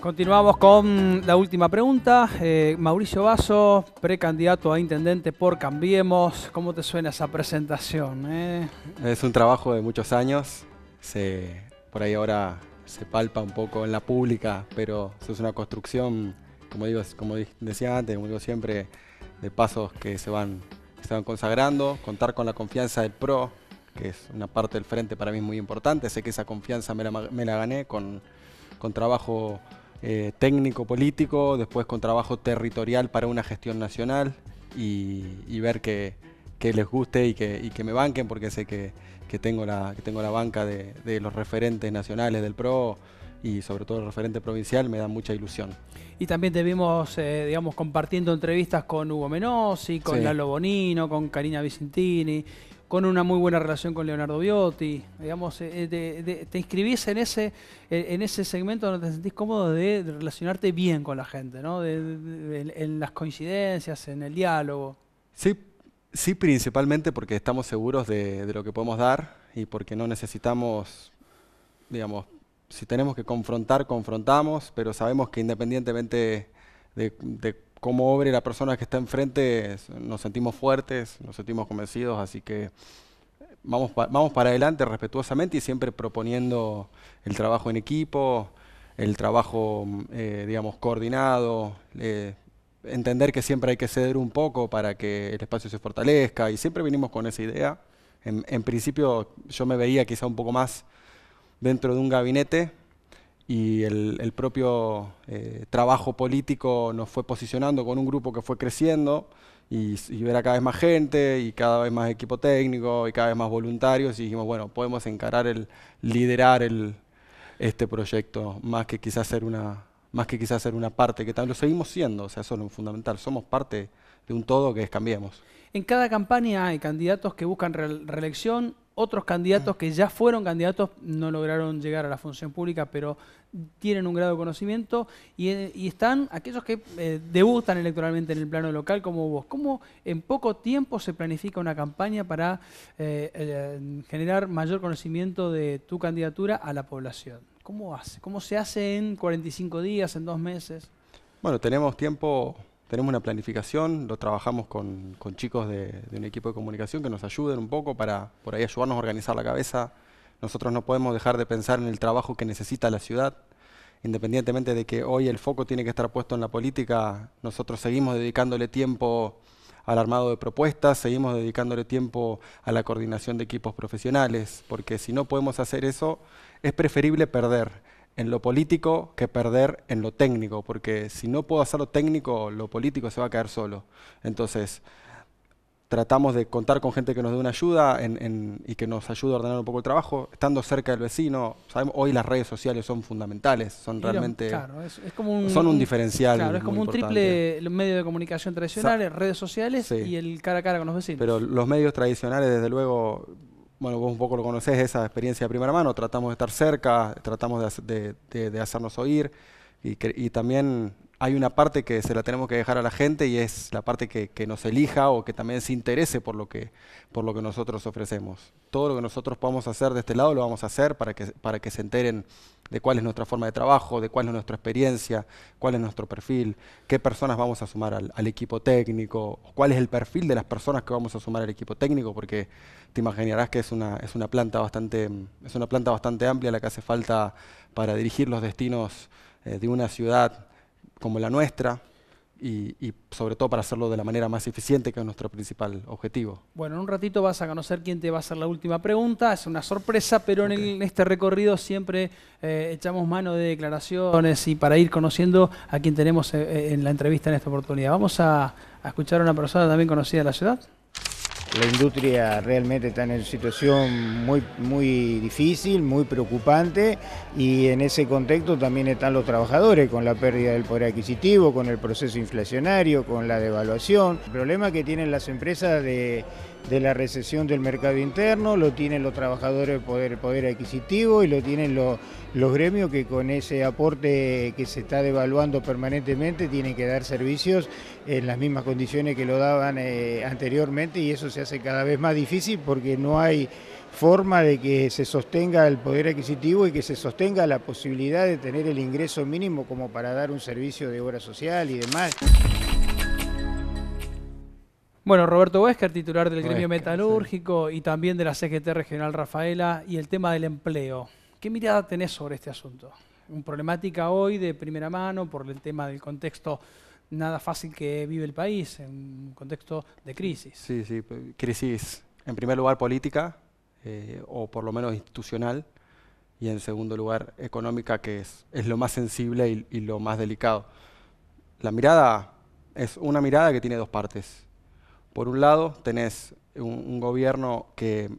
Continuamos con la última pregunta. Eh, Mauricio Vaso, precandidato a intendente por Cambiemos. ¿Cómo te suena esa presentación? Eh? Es un trabajo de muchos años. Se, por ahí ahora se palpa un poco en la pública, pero es una construcción, como, digo, como decía antes, como digo siempre, de pasos que se van, se consagrando. Contar con la confianza del PRO, que es una parte del frente para mí muy importante. Sé que esa confianza me la, gané con, con trabajo eh, técnico-político, después con trabajo territorial para una gestión nacional y, ver que, les guste y que, me banquen, porque sé que, tengo, la, tengo la banca de, los referentes nacionales del PRO y sobre todo el referente provincial, me da mucha ilusión. Y también te vimos, eh, digamos, compartiendo entrevistas con Hugo Menossi, con Lalo Bonino, con Karina Vicentini, con una muy buena relación con Leonardo Biotti. Digamos, eh, eh, te inscribís en ese, en ese segmento donde te sentís cómodo de relacionarte bien con la gente, ¿no? en, las coincidencias, en el diálogo. Sí, sí, principalmente porque estamos seguros de, lo que podemos dar y porque no necesitamos, digamos, si tenemos que confrontar, confrontamos, pero sabemos que independientemente de cómo obre la persona que está enfrente, nos sentimos fuertes, nos sentimos convencidos, así que vamos, vamos para adelante respetuosamente y siempre proponiendo el trabajo en equipo, el trabajo, eh, digamos, coordinado, eh, entender que siempre hay que ceder un poco para que el espacio se fortalezca y siempre vinimos con esa idea. en principio yo me veía quizá un poco más dentro de un gabinete, y el, propio eh, trabajo político nos fue posicionando con un grupo que fue creciendo y, ver a cada vez más gente y cada vez más equipo técnico y cada vez más voluntarios y dijimos, bueno, podemos encarar el liderar este proyecto más que quizás ser una más que quizás una parte, que lo seguimos siendo, o sea, eso es lo fundamental, somos parte de un todo que es Cambiemos. En cada campaña hay candidatos que buscan reelección, otros candidatos que ya fueron candidatos, no lograron llegar a la función pública, pero tienen un grado de conocimiento, y, eh, están aquellos que eh, debutan electoralmente en el plano local como vos. ¿Cómo en poco tiempo se planifica una campaña para eh, generar mayor conocimiento de tu candidatura a la población? ¿Cómo, hace? ¿Cómo se hace en 45 días, en dos meses? Bueno, tenemos tiempo tenemos una planificación, lo trabajamos con, chicos de, de, un equipo de comunicación que nos ayuden un poco para por ahí ayudarnos a organizar la cabeza. Nosotros no podemos dejar de pensar en el trabajo que necesita la ciudad. Independientemente de que hoy el foco tiene que estar puesto en la política, nosotros seguimos dedicándole tiempo al armado de propuestas, seguimos dedicándole tiempo a la coordinación de equipos profesionales, porque si no podemos hacer eso, es preferible perder en lo político que perder en lo técnico, porque si no puedo hacer lo técnico, lo político se va a caer solo. Entonces, tratamos de contar con gente que nos dé una ayuda y que nos ayude a ordenar un poco el trabajo, estando cerca del vecino. Sabemos, hoy las redes sociales son fundamentales, son realmente... claro, es, como un, son un diferencial. Claro, es como un triple, triple medio de comunicación tradicional, redes sociales y el cara a cara con los vecinos. Pero los medios tradicionales, desde luego, bueno, vos un poco lo conocés, esa experiencia de primera mano, tratamos de estar cerca, tratamos de, hacernos oír y, también hay una parte que se la tenemos que dejar a la gente y es la parte que, nos elija o que también se interese por lo, que, por lo que nosotros ofrecemos. Todo lo que nosotros podamos hacer de este lado lo vamos a hacer para que, para que se enteren de cuál es nuestra forma de trabajo, de cuál es nuestra experiencia, cuál es nuestro perfil, qué personas vamos a sumar al, equipo técnico, cuál es el perfil de las personas que vamos a sumar al equipo técnico, porque te imaginarás que es una, planta, bastante, es una planta bastante amplia la que hace falta para dirigir los destinos eh, de una ciudad como la nuestra, y, sobre todo para hacerlo de la manera más eficiente, que es nuestro principal objetivo. Bueno, en un ratito vas a conocer quién te va a hacer la última pregunta, es una sorpresa, pero en, este recorrido siempre eh, echamos mano de declaraciones y para ir conociendo a quien tenemos eh, eh, en la entrevista en esta oportunidad. Vamos a escuchar a una persona también conocida de la ciudad. La industria realmente está en una situación muy, muy difícil, muy preocupante y en ese contexto también están los trabajadores con la pérdida del poder adquisitivo, con el proceso inflacionario, con la devaluación. El problema que tienen las empresas de de la recesión del mercado interno, lo tienen los trabajadores del poder, poder adquisitivo y lo tienen los, gremios que con ese aporte que se está devaluando permanentemente tienen que dar servicios en las mismas condiciones que lo daban eh, anteriormente y eso se hace cada vez más difícil porque no hay forma de que se sostenga el poder adquisitivo y que se sostenga la posibilidad de tener el ingreso mínimo como para dar un servicio de obra social y demás. Bueno, Roberto Wesker, titular del gremio metalúrgico y también de la CGT Regional Rafaela, y el tema del empleo. ¿Qué mirada tenés sobre este asunto? Una problemática hoy de primera mano por el tema del contexto nada fácil que vive el país, en un contexto de crisis. Sí, sí, crisis en primer lugar política, eh, o por lo menos institucional, y en segundo lugar económica, que es, lo más sensible y lo más delicado. La mirada es una mirada que tiene dos partes por un lado, tenés un, gobierno que,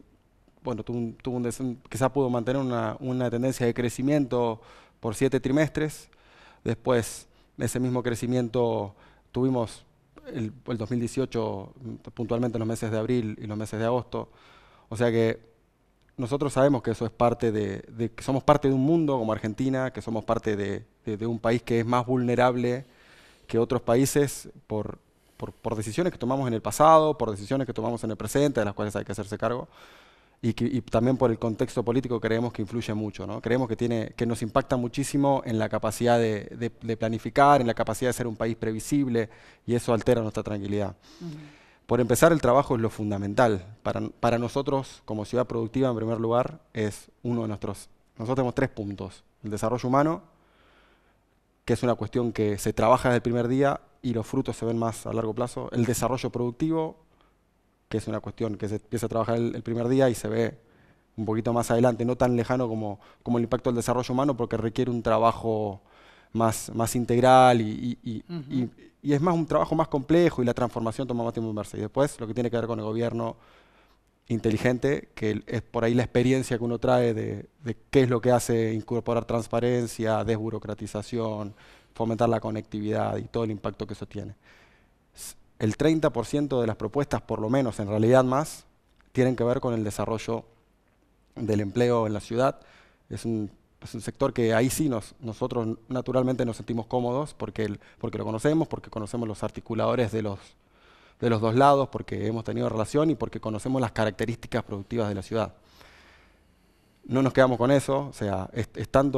bueno, tuvo, quizá pudo mantener una, tendencia de crecimiento por siete trimestres. Después, ese mismo crecimiento tuvimos el, 2018, mm, puntualmente en los meses de abril y los meses de agosto. O sea que nosotros sabemos que eso es parte de, que somos parte de un mundo como Argentina, que somos parte de, de, un país que es más vulnerable que otros países por, por, decisiones que tomamos en el pasado, por decisiones que tomamos en el presente, de las cuales hay que hacerse cargo, y, también por el contexto político creemos que influye mucho, ¿no? Creemos que, tiene, que nos impacta muchísimo en la capacidad de, planificar, en la capacidad de ser un país previsible, y eso altera nuestra tranquilidad. Por empezar, el trabajo es lo fundamental. Para, para nosotros, como ciudad productiva, en primer lugar, es uno de nuestros... Nosotros tenemos tres puntos. El desarrollo humano, que es una cuestión que se trabaja desde el primer día y los frutos se ven más a largo plazo. El desarrollo productivo, que es una cuestión que se empieza a trabajar el, primer día y se ve un poquito más adelante, no tan lejano como, como el impacto del desarrollo humano, porque requiere un trabajo más, más integral y, es más un trabajo más complejo y la transformación toma más tiempo verse. Y después lo que tiene que ver con el gobierno, inteligente, que es por ahí la experiencia que uno trae de, qué es lo que hace incorporar transparencia, desburocratización, fomentar la conectividad y todo el impacto que eso tiene. El 30% de las propuestas, por lo menos, en realidad más, tienen que ver con el desarrollo del empleo en la ciudad. Es un, sector que ahí sí nos, nosotros naturalmente nos sentimos cómodos porque, porque lo conocemos, porque conocemos los articuladores de los de los dos lados porque hemos tenido relación y porque conocemos las características productivas de la ciudad. No nos quedamos con eso, o sea, es, tan,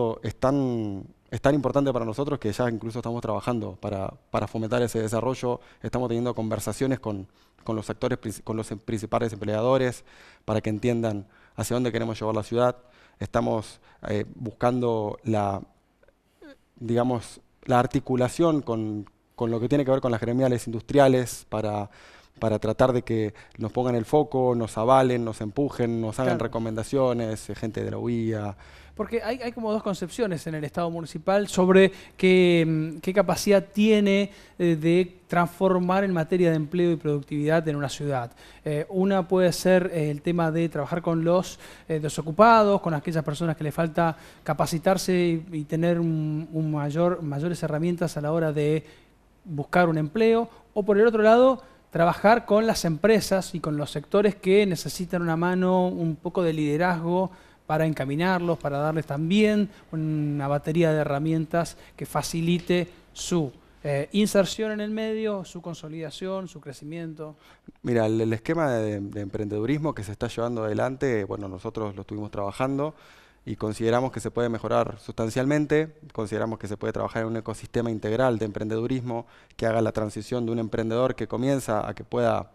importante para nosotros que ya incluso estamos trabajando para, fomentar ese desarrollo, estamos teniendo conversaciones con, los actores, con los principales empleadores, para que entiendan hacia dónde queremos llevar la ciudad. Estamos eh, buscando la, digamos, la articulación con, con lo que tiene que ver con las gremiales industriales para, para tratar de que nos pongan el foco, nos avalen, nos empujen, nos hagan recomendaciones, eh, gente de la UIA. Porque hay, como dos concepciones en el Estado municipal sobre qué, mm, capacidad tiene eh, de transformar en materia de empleo y productividad en una ciudad. Eh, una puede ser el tema de trabajar con los desocupados, con aquellas personas que le falta capacitarse y, tener un, mayor, mayores herramientas a la hora de buscar un empleo, o por el otro lado, trabajar con las empresas y con los sectores que necesitan una mano, un poco de liderazgo para encaminarlos, para darles también una batería de herramientas que facilite su eh, inserción en el medio, su consolidación, su crecimiento. Mira, el, esquema de, de, emprendedurismo que se está llevando adelante, bueno, nosotros lo estuvimos trabajando, y consideramos que se puede mejorar sustancialmente, consideramos que se puede trabajar en un ecosistema integral de emprendedurismo que haga la transición de un emprendedor que comienza a que pueda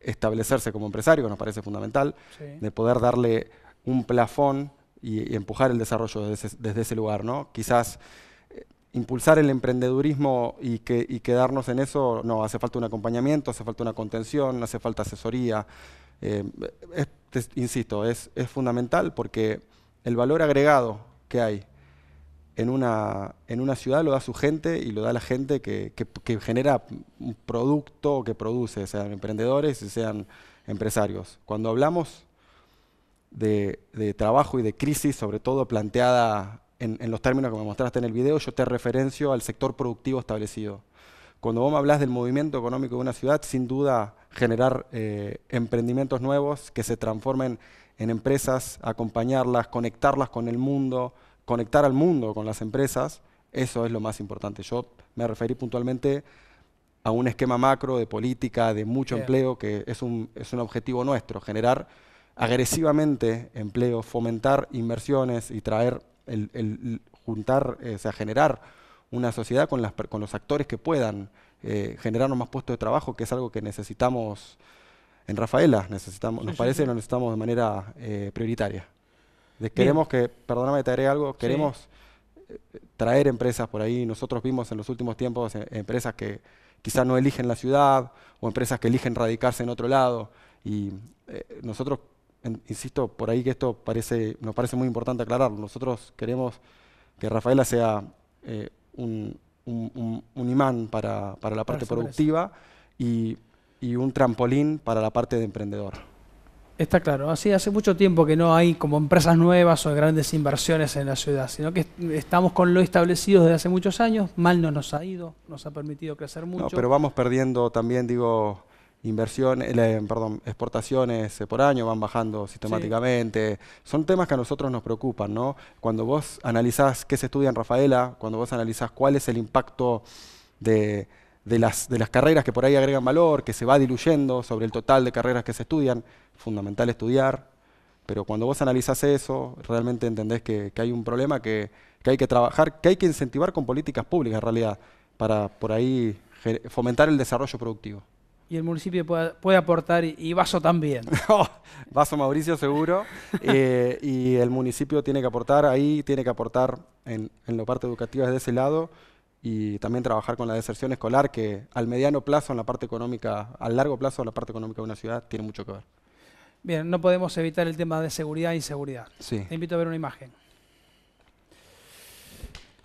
establecerse como empresario, nos parece fundamental, de poder darle un plafón y, empujar el desarrollo desde ese, lugar. ¿no? Quizás eh, impulsar el emprendedurismo y, que, quedarnos en eso, no, hace falta un acompañamiento, hace falta una contención, hace falta asesoría. Eh, insisto, es, es fundamental porque el valor agregado que hay en una, en una ciudad lo da su gente y lo da la gente que, genera un producto que produce, sean emprendedores y sean empresarios. Cuando hablamos de, trabajo y de crisis, sobre todo planteada en, los términos que me mostraste en el video, yo te referencio al sector productivo establecido. Cuando vos me hablas del movimiento económico de una ciudad, sin duda generar eh, emprendimientos nuevos que se transformen en empresas, acompañarlas, conectarlas con el mundo, conectar al mundo con las empresas, eso es lo más importante. Yo me referí puntualmente a un esquema macro de política, de mucho empleo, que es un, es un objetivo nuestro, generar agresivamente empleo, fomentar inversiones y traer, el, juntar, eh, o sea, generar una sociedad con, las, con los actores que puedan generar eh, generarnos más puestos de trabajo, que es algo que necesitamos en Rafaela necesitamos, nos parece que lo necesitamos de manera eh, prioritaria. queremos que, perdóname, te algo, queremos eh, traer empresas por ahí. Nosotros vimos en los últimos tiempos eh, empresas que quizás no eligen la ciudad o empresas que eligen radicarse en otro lado. Y nosotros, insisto, por ahí que esto parece, nos parece muy importante aclararlo. Nosotros queremos que Rafaela sea un, imán para, la parte productiva y y un trampolín para la parte de emprendedor. Está claro, así hace mucho tiempo que no hay como empresas nuevas o grandes inversiones en la ciudad, sino que estamos con lo establecido desde hace muchos años, mal no nos ha ido, nos ha permitido crecer mucho. pero vamos perdiendo también, digo, inversiones, eh, perdón, exportaciones eh, por año van bajando sistemáticamente. Son temas que a nosotros nos preocupan, ¿no? Cuando vos analizás qué se estudia en Rafaela, cuando vos analizás cuál es el impacto de de las, de las carreras que por ahí agregan valor, que se va diluyendo sobre el total de carreras que se estudian. Fundamental estudiar, pero cuando vos analizás eso, realmente entendés que, hay un problema que, hay que trabajar, que hay que incentivar con políticas públicas en realidad, para por ahí fomentar el desarrollo productivo. Y el municipio puede, aportar, y, Vaso también. Oh, Vaso Mauricio seguro, eh, y el municipio tiene que aportar ahí, tiene que aportar en, en la parte educativa desde ese lado, y también trabajar con la deserción escolar, que al mediano plazo, en la parte económica, al largo plazo, en la parte económica de una ciudad, tiene mucho que ver. Bien, no podemos evitar el tema de seguridad e inseguridad. Te invito a ver una imagen.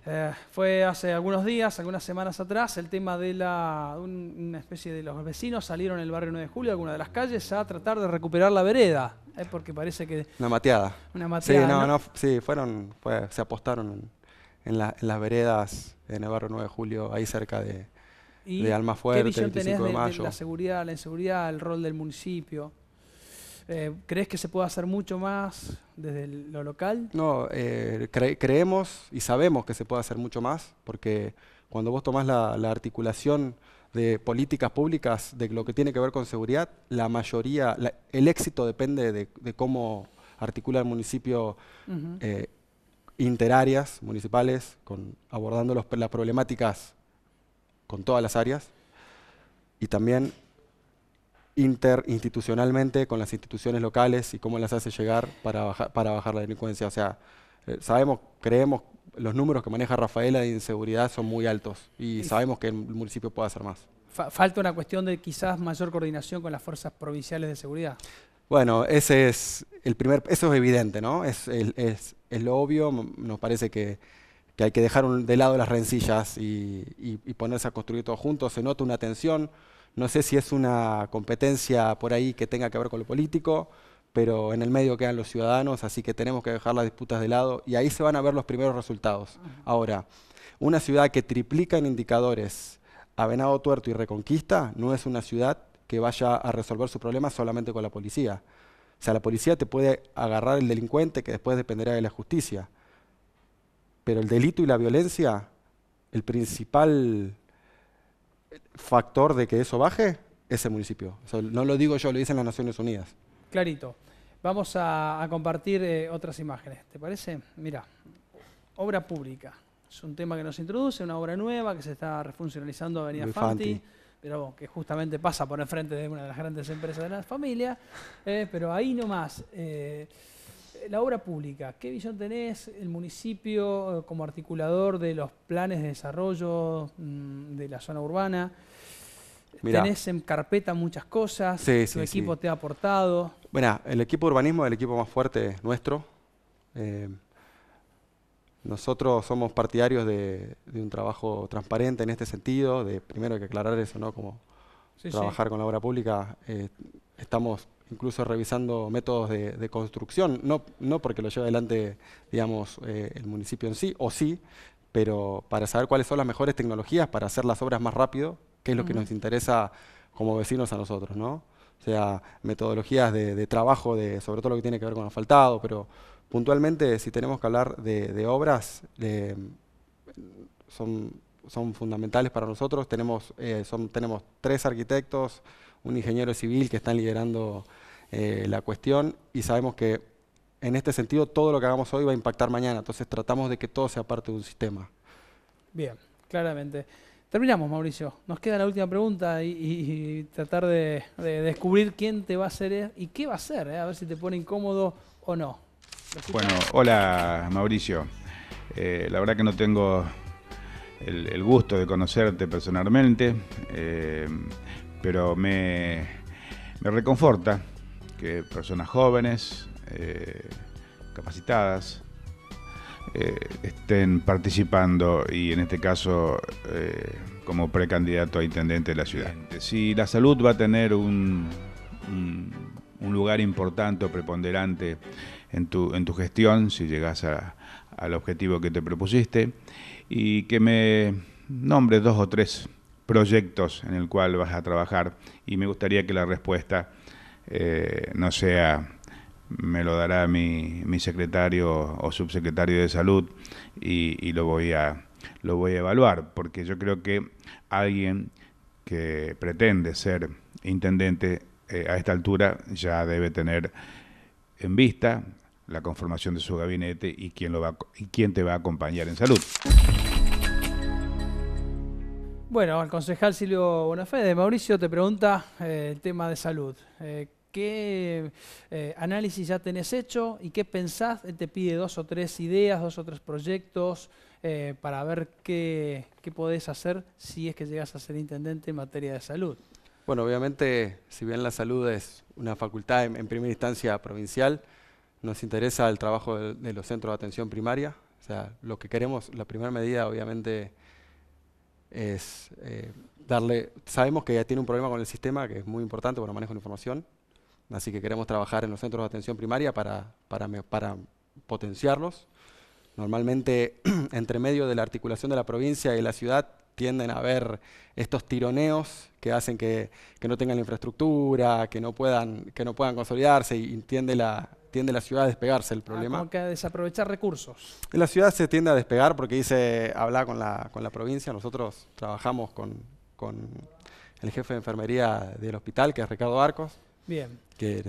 Eh, fue hace algunos días, algunas semanas atrás, el tema de la, una especie de los vecinos salieron en el barrio 9 de julio, alguna de las calles, a tratar de recuperar la vereda, eh, porque parece que... Una mateada. Una mateada. Sí, no, ¿no? fueron, se apostaron en, las veredas, en el barrio 9 de Julio, ahí cerca de, ¿Y de Alma de, la seguridad, la inseguridad, el rol del municipio. Eh, ¿Crees que se puede hacer mucho más desde lo local? No, eh, creemos y sabemos que se puede hacer mucho más, porque cuando vos tomás la, articulación de políticas públicas de lo que tiene que ver con seguridad, la mayoría, el éxito depende de, cómo articula el municipio interáreas municipales, con, abordando las problemáticas con todas las áreas, y también interinstitucionalmente con las instituciones locales y cómo las hace llegar para, para bajar la delincuencia. O sea, eh, sabemos, creemos, los números que maneja Rafaela de inseguridad son muy altos y sabemos que el municipio puede hacer más. falta una cuestión de quizás mayor coordinación con las fuerzas provinciales de seguridad. Bueno, ese es, el primer, eso es evidente, ¿no? Es, lo obvio, nos parece que, hay que dejar de lado las rencillas y, ponerse a construir todo juntos. Se nota una tensión, no sé si es una competencia por ahí que tenga que ver con lo político, pero en el medio quedan los ciudadanos, así que tenemos que dejar las disputas de lado y ahí se van a ver los primeros resultados. Ahora, una ciudad que triplica en indicadores a Venado Tuerto y Reconquista no es una ciudad que vaya a resolver su problema solamente con la policía. O sea, la policía te puede agarrar el delincuente que después dependerá de la justicia. Pero el delito y la violencia, el principal factor de que eso baje es el municipio. no lo digo yo, lo dicen las Naciones Unidas. Clarito. Vamos a, compartir eh, otras imágenes. ¿Te parece? Mira, obra pública. Es un tema que nos introduce, una obra nueva que se está refuncionalizando Avenida Fanti pero que justamente pasa por frente de una de las grandes empresas de las familia. Eh, pero ahí nomás, eh, la obra pública, ¿qué visión tenés el municipio eh, como articulador de los planes de desarrollo mm, de la zona urbana? Tenés en carpeta muchas cosas, sí, equipo te ha aportado. Bueno, el equipo de urbanismo es el equipo más fuerte nuestro. Eh, nosotros somos partidarios de, un trabajo transparente en este sentido, de primero que aclarar eso, ¿no? Como trabajar con la obra pública. Eh, estamos incluso revisando métodos de, construcción, no, no, porque lo lleve adelante, digamos, eh, el municipio en sí, o sí, pero para saber cuáles son las mejores tecnologías para hacer las obras más rápido, que es lo que nos interesa como vecinos a nosotros, ¿no? O sea, metodologías de, trabajo, de, sobre todo lo que tiene que ver con asfaltado, pero Puntualmente, si tenemos que hablar de, obras, son, fundamentales para nosotros. Eh, tenemos, tres arquitectos, un ingeniero civil que están liderando eh, la cuestión y sabemos que en este sentido todo lo que hagamos hoy va a impactar mañana. Entonces tratamos de que todo sea parte de un sistema. Bien, claramente. Terminamos, Mauricio. Nos queda la última pregunta y, tratar de, de, descubrir quién te va a hacer y qué va a hacer, eh, a ver si te pone incómodo o no. Bueno, hola Mauricio. Eh, la verdad que no tengo el, gusto de conocerte personalmente, eh, pero me, reconforta que personas jóvenes, eh, capacitadas, estén participando y en este caso como precandidato a intendente de la ciudad. Si la salud va a tener un, un, un lugar importante o preponderante, en tu, en tu gestión, si llegas a, al objetivo que te propusiste, y que me nombres dos o tres proyectos en el cual vas a trabajar y me gustaría que la respuesta eh, no sea me lo dará mi, mi, secretario o subsecretario de salud y, lo voy a lo voy a evaluar porque yo creo que alguien que pretende ser intendente eh, a esta altura ya debe tener en vista la conformación de su gabinete y quién, lo va, y quién te va a acompañar en salud. Bueno, el concejal Silvio de Mauricio te pregunta eh, el tema de salud. Eh, ¿Qué eh, análisis ya tenés hecho y qué pensás? Él te pide dos o tres ideas, dos o tres proyectos para ver qué, podés hacer si es que llegas a ser intendente en materia de salud. Bueno, obviamente, si bien la salud es una facultad en primera instancia provincial, nos interesa el trabajo de, los centros de atención primaria. O sea, lo que queremos, la primera medida obviamente es eh, darle, sabemos que ya tiene un problema con el sistema que es muy importante para el manejo de información, así que queremos trabajar en los centros de atención primaria para, para, para potenciarlos. Normalmente, entre medio de la articulación de la provincia y la ciudad, tienden a haber estos tironeos que hacen que, no tengan la infraestructura, que no puedan, que no puedan consolidarse y, y la, tiende la ciudad a despegarse el ah, problema. que desaprovechar recursos. La ciudad se tiende a despegar porque dice, habla con la, con la provincia, nosotros trabajamos con, el jefe de enfermería del hospital, que es Ricardo Arcos. Bien. Que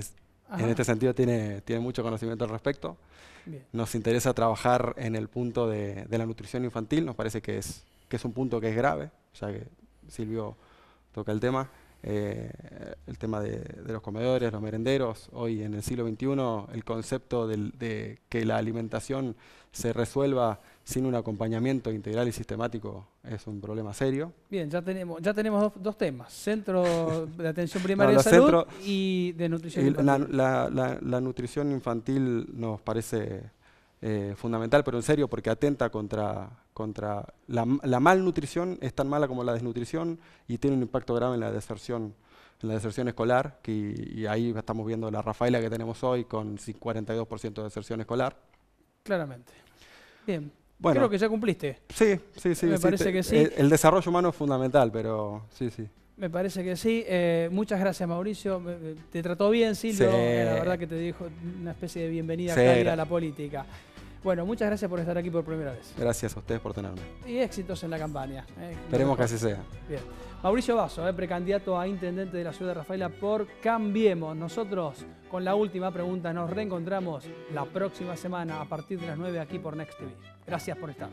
en este sentido tiene, tiene mucho conocimiento al respecto. Bien. Nos interesa trabajar en el punto de, de, la nutrición infantil, nos parece que es, que es un punto que es grave, ya que Silvio toca el tema. Eh, el tema de, los comedores, los merenderos. Hoy en el siglo XXI el concepto de, que la alimentación se resuelva sin un acompañamiento integral y sistemático es un problema serio. Bien, ya tenemos, ya tenemos dos, temas, centro de atención primaria de salud y de nutrición infantil. la nutrición infantil nos parece eh, fundamental, pero en serio, porque atenta contra, contra la, malnutrición, es tan mala como la desnutrición y tiene un impacto grave en la deserción, en la deserción escolar, y ahí estamos viendo la Rafaela que tenemos hoy con 42% de deserción escolar. Claramente. Bien. Bueno, Creo que ya cumpliste. Sí, sí, sí. Me parece que sí. Eh, el, desarrollo humano es fundamental, pero sí, sí. Me parece que sí. Eh, muchas gracias, Mauricio. Te trató bien, Silvio. Sí. la verdad que te dijo una especie de bienvenida a la política. Bueno, muchas gracias por estar aquí por primera vez. Gracias a ustedes por tenerme. Y éxitos en la campaña. Eh. Esperemos que así sea. Bien. Mauricio Vaso, eh, precandidato a intendente de la ciudad de Rafaela por Cambiemos. Nosotros, con la última pregunta, nos reencontramos la próxima semana a partir de las 9 aquí por Next TV. Gracias por estar.